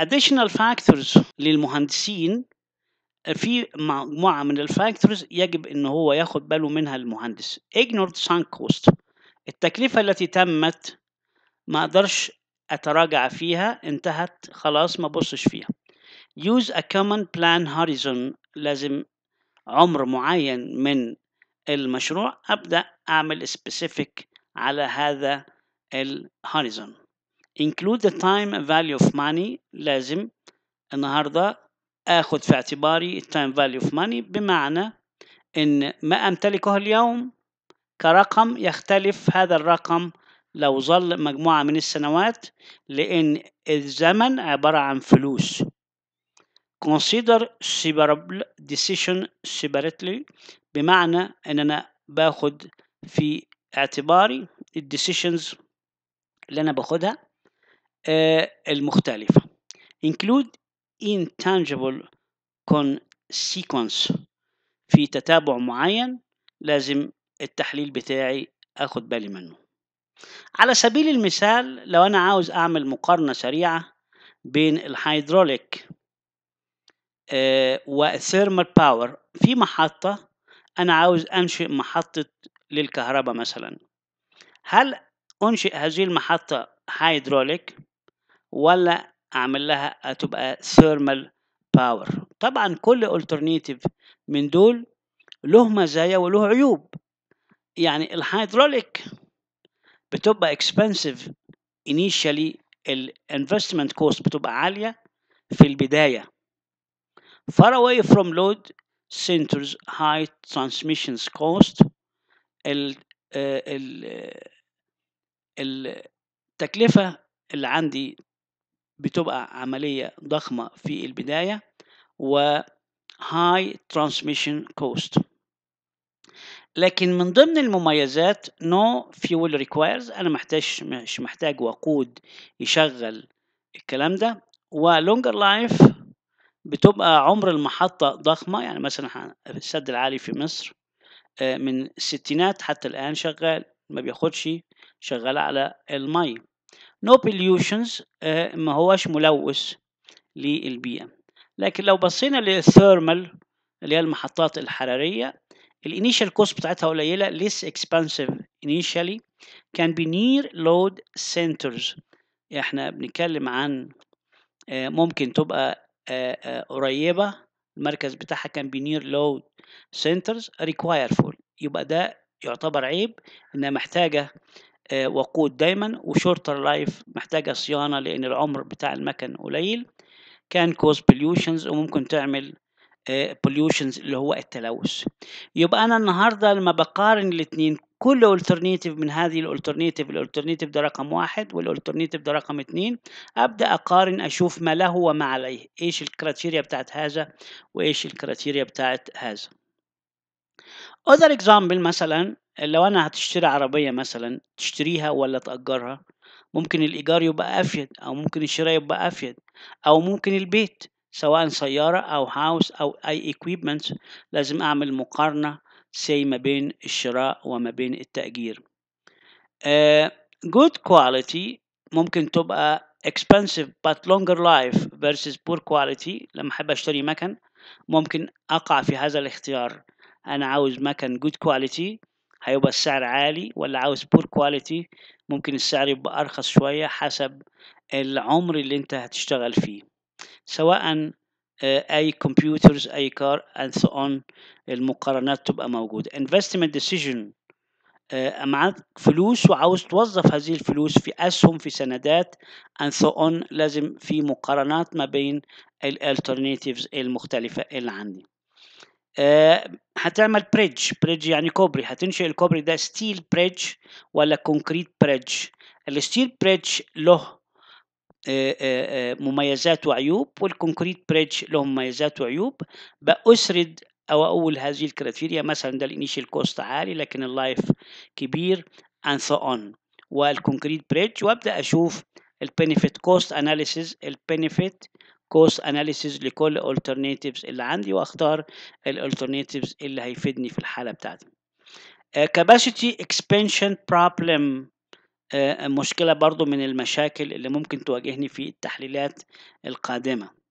additional factors للمهندسين في مجموعة من الفاكتورز يجب ان هو ياخد باله منها المهندس ignored sunk cost التكلفة التي تمت ما اقدرش اتراجع فيها انتهت خلاص ما بصش فيها use a common plan horizon لازم عمر معين من المشروع ابدا اعمل specific على هذا الهوريزون include the time value of money لازم النهارده اخد في اعتباري التايم فاليو اوف ماني بمعنى ان ما امتلكه اليوم كرقم يختلف هذا الرقم لو ظل مجموعة من السنوات لأن الزمن عبارة عن فلوس consider separable decision separately بمعنى ان انا باخد في اعتباري الديسيشنز اللي انا باخدها المختلفة include intangible consequence في تتابع معين لازم التحليل بتاعي اخد بالي منه على سبيل المثال لو انا عاوز اعمل مقارنة سريعة بين الهيدروليك آه، والثيرمال باور في محطة أنا عاوز أنشئ محطة للكهرباء مثلا هل أنشئ هذه المحطة هيدروليك ولا اعمل لها تبقى ثيرمال باور طبعا كل الترنيتيف من دول له مزايا وله عيوب يعني الهيدروليك بتبقى اكسبنسيف انيشالي الانفستمنت كوست بتبقى عاليه في البدايه far away from load centers high transmission cost ال آه، ال آه، التكلفة اللي عندي بتبقى عملية ضخمة في البداية و high transmission cost لكن من ضمن المميزات no fuel requires انا محتاج مش محتاج وقود يشغل الكلام ده ولونجر لايف بتبقى عمر المحطة ضخمة يعني مثلا السد العالي في مصر آه، من الستينات حتى الآن شغال ما بياخدش شغال على المي no pollutions آه، ما هوش ملوث للبيئة لكن لو بصينا للثيرمال اللي هي المحطات الحرارية الانيشال كوست بتاعتها قليلة less expensive initially can be near load centers احنا بنتكلم عن آه، ممكن تبقى آه، قريبة المركز بتاعها كان be near load centers requireful يبقى ده يعتبر عيب انها محتاجة آه، وقود دايما وشورتر لايف محتاجة صيانة لأن العمر بتاع المكن قليل كان كوز بوليوشنز وممكن تعمل آه، بوليوشنز اللي هو التلوث يبقى أنا النهاردة لما بقارن الاتنين كل الترنيتيف من هذه الالترنيتيف الالترنيتيف ده رقم واحد والالترنيتيف ده رقم اتنين ابدا اقارن اشوف ما له وما عليه ايش الكراتيريا بتاعت هذا وايش الكراتيريا بتاعت هذا other example مثلا لو انا هتشتري عربية مثلا تشتريها ولا تأجرها ممكن الإيجار يبقى أفيد أو ممكن الشراء يبقى أفيد أو ممكن البيت سواء سيارة أو هاوس أو أي equipment لازم أعمل مقارنة سي ما بين الشراء وما بين التأجير uh, good quality ممكن تبقى expensive but longer life versus poor quality لما أحب أشتري مكن ممكن أقع في هذا الاختيار انا عاوز مكن جود كواليتي هيبقى السعر عالي ولا عاوز بور كواليتي ممكن السعر يبقى ارخص شوية حسب العمر اللي انت هتشتغل فيه سواء آه، اي كمبيوترز اي كار اند سو اون المقارنات تبقى موجوده انفستمنت آه، ديسيجن معاك فلوس وعاوز توظف هذه الفلوس في اسهم في سندات اند سو اون لازم في مقارنات ما بين الالترناتيفز المختلفه اللي عندي هتعمل بريدج بريدج يعني كوبري هتنشئ الكوبري ده ستيل بريدج ولا كونكريت بريدج الستيل بريدج له آه، آه، آه، مميزات وعيوب والكونكريت بريدج له مميزات وعيوب بأسرد أو أقول هذه الكريتيريا مثلا ده الانيشال كوست عالي لكن اللايف كبير and so on والكونكريت بريدج وابدأ أشوف البينيفيت كوست اناليسيز البينيفيت كوست اناليسيز لكل alternatives اللي عندي واختار alternatives اللي هيفيدني في الحاله بتاعتي كاباسيتي اكسبانشن بروبلم مشكله برضو من المشاكل اللي ممكن تواجهني في التحليلات القادمه